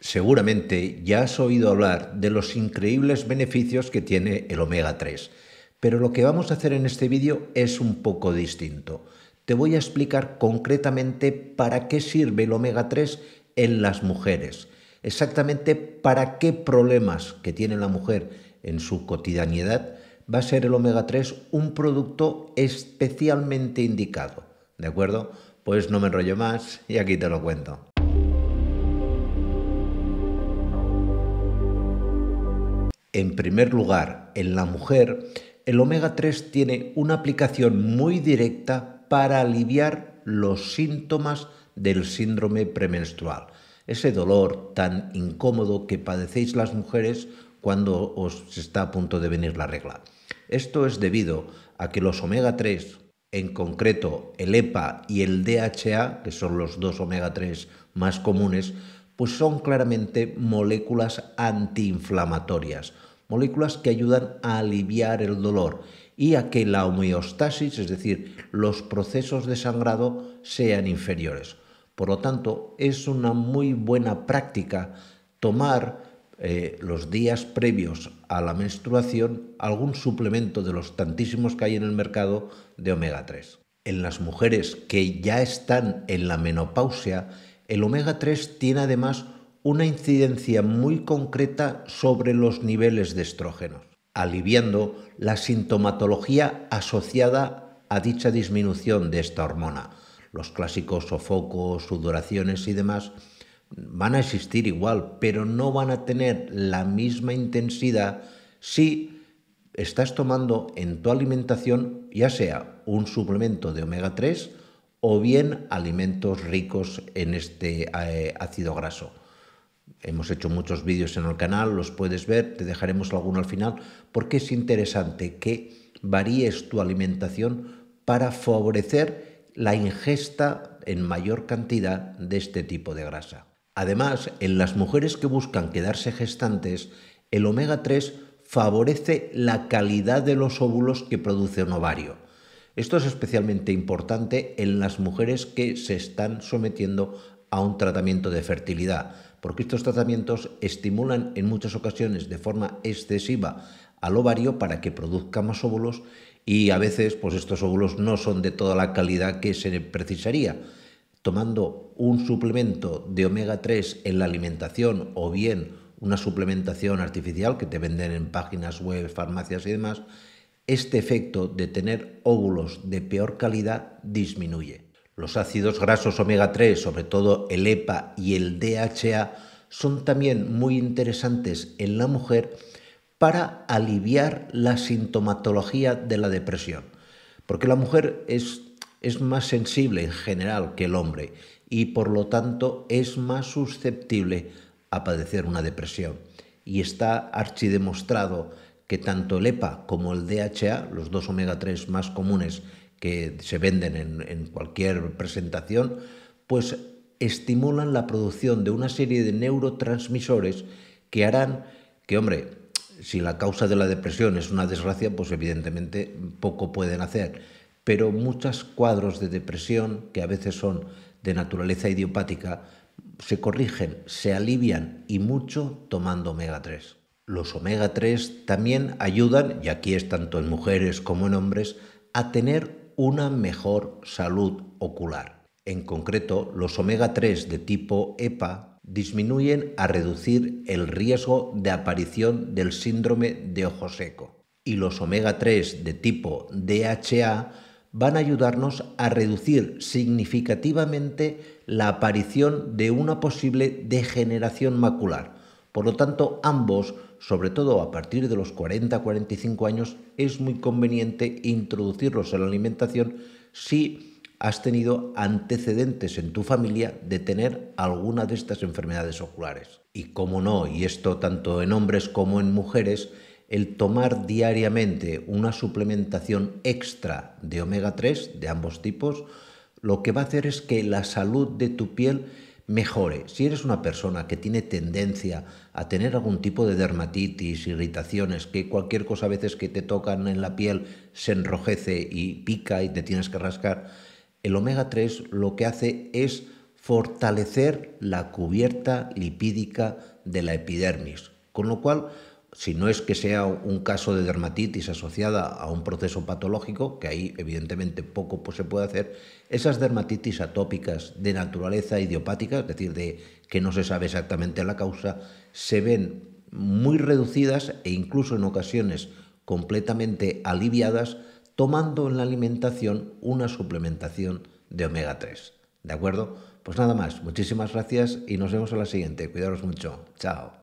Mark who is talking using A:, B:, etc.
A: Seguramente ya has oído hablar de los increíbles beneficios que tiene el omega 3, pero lo que vamos a hacer en este vídeo es un poco distinto. Te voy a explicar concretamente para qué sirve el omega 3 en las mujeres, exactamente para qué problemas que tiene la mujer en su cotidianidad va a ser el omega 3 un producto especialmente indicado. ¿De acuerdo? Pues no me enrollo más y aquí te lo cuento. En primer lugar, en la mujer, el omega 3 tiene una aplicación muy directa para aliviar los síntomas del síndrome premenstrual, ese dolor tan incómodo que padecéis las mujeres cuando os está a punto de venir la regla. Esto es debido a que los omega 3, en concreto el EPA y el DHA, que son los dos omega 3 más comunes, pues son claramente moléculas antiinflamatorias, moléculas que ayudan a aliviar el dolor y a que la homeostasis, es decir, los procesos de sangrado, sean inferiores. Por lo tanto, es una muy buena práctica tomar eh, los días previos a la menstruación algún suplemento de los tantísimos que hay en el mercado de omega 3. En las mujeres que ya están en la menopausia, el omega 3 tiene además una incidencia muy concreta sobre los niveles de estrógenos, aliviando la sintomatología asociada a dicha disminución de esta hormona. Los clásicos sofocos, sudoraciones y demás van a existir igual, pero no van a tener la misma intensidad si estás tomando en tu alimentación ya sea un suplemento de omega 3 o bien alimentos ricos en este eh, ácido graso. Hemos hecho muchos vídeos en el canal, los puedes ver, te dejaremos alguno al final, porque es interesante que varíes tu alimentación para favorecer la ingesta en mayor cantidad de este tipo de grasa. Además, en las mujeres que buscan quedarse gestantes, el omega 3 favorece la calidad de los óvulos que produce un ovario esto es especialmente importante en las mujeres que se están sometiendo a un tratamiento de fertilidad, porque estos tratamientos estimulan en muchas ocasiones de forma excesiva al ovario para que produzca más óvulos y a veces pues estos óvulos no son de toda la calidad que se precisaría. Tomando un suplemento de omega 3 en la alimentación o bien una suplementación artificial que te venden en páginas web, farmacias y demás, este efecto de tener óvulos de peor calidad disminuye. Los ácidos grasos omega 3, sobre todo el EPA y el DHA, son también muy interesantes en la mujer para aliviar la sintomatología de la depresión. Porque la mujer es, más sensible en general que el hombre y por lo tanto es más susceptible a padecer una depresión. Y está archidemostrado que tanto el EPA como el DHA, los dos omega 3 más comunes que se venden en, cualquier presentación, pues estimulan la producción de una serie de neurotransmisores que harán que, hombre, si la causa de la depresión es una desgracia, pues evidentemente poco pueden hacer. Pero muchos cuadros de depresión, que a veces son de naturaleza idiopática, se corrigen, se alivian y mucho tomando omega 3. Los omega 3 también ayudan, y aquí es tanto en mujeres como en hombres, a tener una mejor salud ocular. En concreto, los omega 3 de tipo EPA disminuyen a reducir el riesgo de aparición del síndrome de ojo seco. Y los omega 3 de tipo DHA van a ayudarnos a reducir significativamente la aparición de una posible degeneración macular, por lo tanto, ambos, sobre todo a partir de los 40-45 años, es muy conveniente introducirlos en la alimentación si has tenido antecedentes en tu familia de tener alguna de estas enfermedades oculares. Y como no, y esto tanto en hombres como en mujeres, el tomar diariamente una suplementación extra de omega 3 de ambos tipos, lo que va a hacer es que la salud de tu piel mejore. Si eres una persona que tiene tendencia a tener algún tipo de dermatitis, irritaciones, que cualquier cosa a veces que te tocan en la piel se enrojece y pica y te tienes que rascar, el omega 3 lo que hace es fortalecer la cubierta lipídica de la epidermis, con lo cual si no es que sea un caso de dermatitis asociada a un proceso patológico, que ahí evidentemente poco pues, se puede hacer, esas dermatitis atópicas de naturaleza idiopática, es decir, de que no se sabe exactamente la causa, se ven muy reducidas e incluso en ocasiones completamente aliviadas tomando en la alimentación una suplementación de omega 3. ¿De acuerdo? Pues nada más, muchísimas gracias y nos vemos a la siguiente. Cuidaros mucho. Chao.